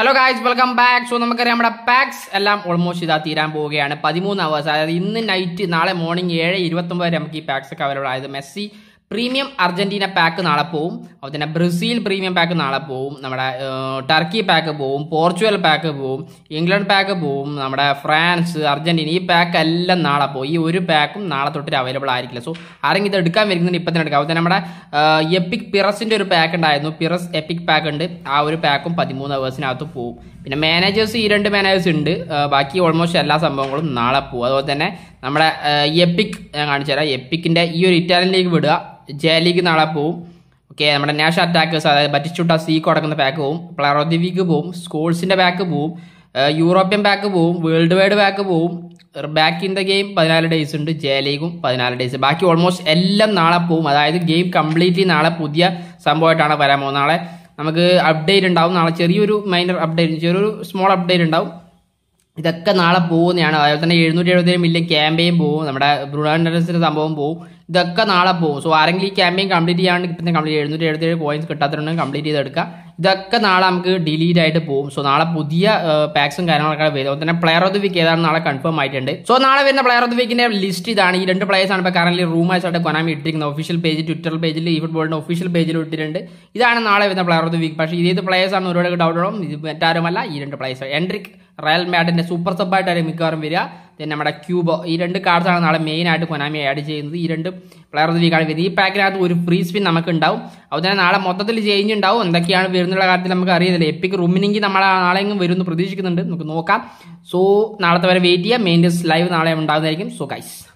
hello guys welcome back so നമുക്കറിയാം നമ്മുടെ pax എല്ലാം ഓൾമോസ്റ്റ് ഇതാ തീരാൻ പോവുകയാണ് പതിമൂന്ന് അവേഴ്സ് അതായത് ഇന്ന് നൈറ്റ് നാളെ മോർണിംഗ് ഏഴ് ഇരുപത്തൊമ്പത് വരെ നമുക്ക് ഈ പാക്സ് ഒക്കെ അവൈലബിൾ ആയത് മെസ്സി പ്രീമിയം അർജന്റീന പാക്ക് നാളെ പോവും അതുപോലെ തന്നെ ബ്രസീൽ പ്രീമിയം പാക്ക് നാളെ പോവും നമ്മുടെ ടർക്കി പാക്ക് പോവും പോർച്ചുഗൽ പാക്ക് പോവും ഇംഗ്ലണ്ട് പാക്ക് പോവും നമ്മുടെ ഫ്രാൻസ് അർജന്റീന ഈ പാക്ക് എല്ലാം നാളെ പോവും ഈ ഒരു പാക്കും നാളെ തൊട്ട് അവൈലബിൾ ആയിരിക്കില്ല സോ ആരെങ്കിലും ഇത് എടുക്കാൻ വരുന്നുണ്ട് ഇപ്പം തന്നെ എടുക്കാം അതുപോലെ നമ്മുടെ എപ്പിക് പിറസിൻ്റെ ഒരു പാക്ക് ഉണ്ടായിരുന്നു പിറസ് എപ്പിക് പാക്ക് ഉണ്ട് ആ ഒരു പാക്കും പതിമൂന്ന് അവേഴ്സിനകത്ത് പോവും പിന്നെ മാനേജേഴ്സ് ഈ രണ്ട് മാനേജേഴ്സ് ഉണ്ട് ബാക്കി ഓൾമോസ്റ്റ് എല്ലാ സംഭവങ്ങളും നാളെ പോവും അതുപോലെ തന്നെ നമ്മുടെ എപ്പിക് ഞാൻ കാണിച്ചു തരാം എപ്പിക്കിൻ്റെ ഈ ഒരു ഇറ്റാലിയൻ ലീഗ് വിടുക ജെ ലീഗ് നാളെ പോവും ഓക്കെ നമ്മുടെ നാഷ അറ്റാക്കേഴ്സ് അതായത് ബറ്റിച്ചുട്ട സി കൊടുക്കുന്ന പാക്ക് പോവും പ്ലറോദിവിക്ക് പോവും സ്കോൾസിൻ്റെ ബാക്ക് പോവും യൂറോപ്യൻ ബാക്ക് പോവും വേൾഡ് വൈഡ് ബാക്ക് പോവും ബാക്ക് ഇൻ ദ ഗെയിം പതിനാല് ഡേയ്സ് ഉണ്ട് ജെ ലീഗും പതിനാല് ഡേയ്സ് ബാക്കി ഓൾമോസ്റ്റ് എല്ലാം നാളെ പോവും അതായത് ഗെയിം കംപ്ലീറ്റ്ലി നാളെ പുതിയ സംഭവമായിട്ടാണ് വരാൻ പോകുന്നത് നാളെ നമുക്ക് അപ്ഡേറ്റ് ഉണ്ടാവും നാളെ ചെറിയൊരു മൈനർ അപ്ഡേറ്റ് ചെറിയൊരു സ്മോൾ അപ്ഡേറ്റ് ഉണ്ടാവും ഇതൊക്കെ നാളെ പോകുന്നതാണ് അതുപോലെ തന്നെ എഴുന്നൂറ്റി എഴുപത്തേഴ് മില്യൻ ക്യാമ്പയും പോകും നമ്മുടെ ബ്രുണാൻഡസിൻ്റെ സംഭവം പോകും ഇതൊക്കെ നാളെ പോകും സോ ആരെങ്കിലും ഈ ക്യാമ്പയിൻ കംപ്ലീറ്റ് ചെയ്യാണ്ട് ഇപ്പം കംപ്ലീറ്റ് എഴുന്നൂറ്റി എഴുപത്തേഴ് കോയിൻസ് കിട്ടാത്തതുണ്ടെങ്കിൽ കംപ്ലീറ്റ് ചെയ്തെടുക്കുക ഇതൊക്കെ നാളെ നമുക്ക് ഡിലീറ്റ് ആയിട്ട് പോകും സോ നാളെ പുതിയ പാക്സും കാര്യങ്ങളൊക്കെ വരും അതുപോലെ തന്നെ പ്ലെയർ ഓഫ് ദി വീക്ക് ഏതാണ് നാളെ കൺഫേം ആയിട്ടുണ്ട് സോ നാളെ വരുന്ന പ്ലെയർ ഓഫ് ദി വീക്കിന്റെ ലിസ്റ്റ് ഇതാണ് ഈ രണ്ട് പ്ലെയേഴ്സ് ആണ് ഇപ്പോൾ കറന്റ് റൂമേഴ്സ് ആയിട്ട് കൊനാമി ഇട്ടിരിക്കുന്നത് ഒഫീഷ്യൽ പേജ് ട്വിറ്റർ പേജിൽ ഈ ഫുട്ബോളിന്റെ ഒഫീഷ്യൽ പേജിൽ ഇട്ടിട്ടുണ്ട് ഇതാണ് നാളെ വരുന്ന പ്ലെയർ ഓഫ് ദി വീക്ക് പക്ഷേ ഇതേത് പ്ലെയേഴ്സ് ആണ് ഒരുപാട് ഡൗട്ട് ഉള്ളതും ഇത് മറ്റാരുമല്ല ഈ രണ്ട് പ്ലെയേഴ്സ് എൻട്രിക് റയൽ മാഡിന്റെ സൂപ്പർ സബായിട്ടാണ് മിക്കവാറും വരിക ദെൻ നമ്മുടെ ക്യൂബോ ഈ രണ്ട് കാർഡ്സാണ് നാളെ മെയിനായിട്ട് കൊനാമി ആഡ് ചെയ്യുന്നത് ഈ രണ്ട് പ്ലെയർ ഓഫ് ദി വീക്കാണ് വരുന്നത് ഈ പാക്കിനകത്ത് ഒരു ഫ്രീ സ്പിൻ നമുക്ക് ഉണ്ടാവും അതുപോലെ നാളെ മൊത്തത്തിൽ ചേഞ്ച് ഉണ്ടാവും എന്തൊക്കെയാണ് വരുന്നുള്ള കാര്യത്തിൽ നമുക്ക് അറിയുന്നില്ല എപ്പിക്ക് റൂമിനെങ്കിൽ നമ്മൾ നാളെ എങ്ങും എന്ന് പ്രതീക്ഷിക്കുന്നുണ്ട് നമുക്ക് നോക്കാം സോ നാളത്തെ വരെ വെയിറ്റ് ചെയ്യാം മെയിൻ ലൈവ് നാളെ ഉണ്ടാകുന്നതായിരിക്കും സോ ഗൈസ്